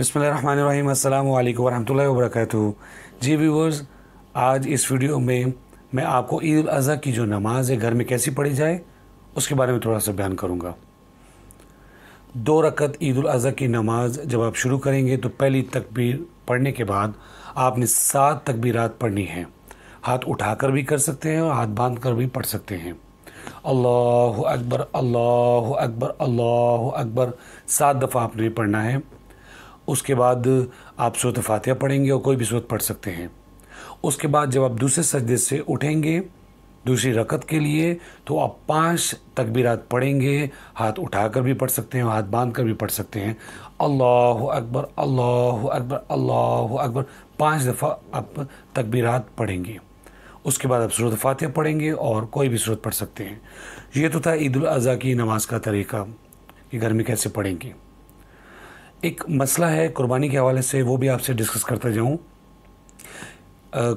अस्सलाम वालेकुम वरहमल वर्क जी व्यूवर्स आज इस वीडियो में मैं आपको ईद अजी की जो नमाज़ है घर में कैसी पढ़ी जाए उसके बारे में थोड़ा सा बयान करूँगा दो रकत ईद अज़ी की नमाज़ जब आप शुरू करेंगे तो पहली तकबीर पढ़ने के बाद आपने सात तकबीरात पढ़नी है हाथ उठाकर भी कर सकते हैं और हाथ बांध कर भी पढ़ सकते हैं अल्लाह अकबर अल्लाह अकबर अल्लाह अकबर सात दफ़ा आपने पढ़ना है उसके बाद आप सूरत फातिहा पढ़ेंगे और कोई भी सूरत पढ़ सकते हैं उसके बाद जब आप दूसरे सजदे से उठेंगे दूसरी रकत के लिए तो आप पांच तकबीरात पढ़ेंगे हाथ उठाकर भी पढ़ सकते हैं हाथ बांध कर भी पढ़ सकते हैं अल्लाह अकबर अल्लाह अकबर अल्लाह अकबर पांच दफ़ा आप तकबीरात पढ़ेंगे उसके बाद आप सूरत फातिह पढ़ेंगे और कोई भी सूरत पढ़ सकते हैं ये तो था ईद अज़ी की नमाज़ का तरीका कि घर में कैसे पढ़ेंगे एक मसला है कुर्बानी के हवाले से वो भी आपसे डिस्कस करते जाऊँ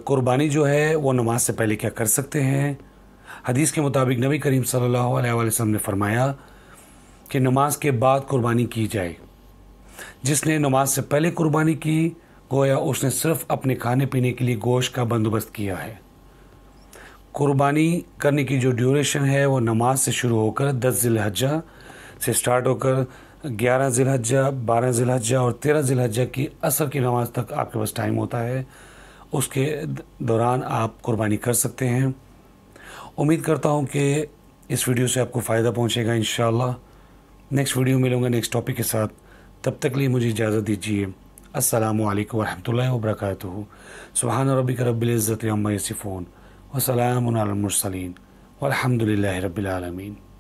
कुर्बानी जो है वो नमाज से पहले क्या कर सकते हैं हदीस के मुताबिक नबी करीम सल्लल्लाहु अलैहि वसल्लम ने फरमाया कि नमाज के बाद कुर्बानी की जाए जिसने नमाज से पहले कुर्बानी की गोया उसने सिर्फ अपने खाने पीने के लिए गोश्त का बंदोबस्त किया है कुर्बानी करने की जो ड्यूरेशन है वो नमाज से शुरू होकर दस जिलहजा से स्टार्ट होकर ग्यारह जिलहजा बारह जिलहजा और तेरह जिलहजा की असर की नमाज तक आपके पास टाइम होता है उसके दौरान आप कुर्बानी कर सकते हैं उम्मीद करता हूँ कि इस वीडियो से आपको फ़ायदा पहुँचेगा इन नेक्स्ट वीडियो मिलूँगा नेक्स्ट टॉपिक के साथ तब तक लिए मुझे इजाज़त दीजिए अल्लाम वरहमल वबरक सुबहान रबिक अम्मा यसिफ़ोन वसलामसलिन वहमदिल्ल रबीआलमीन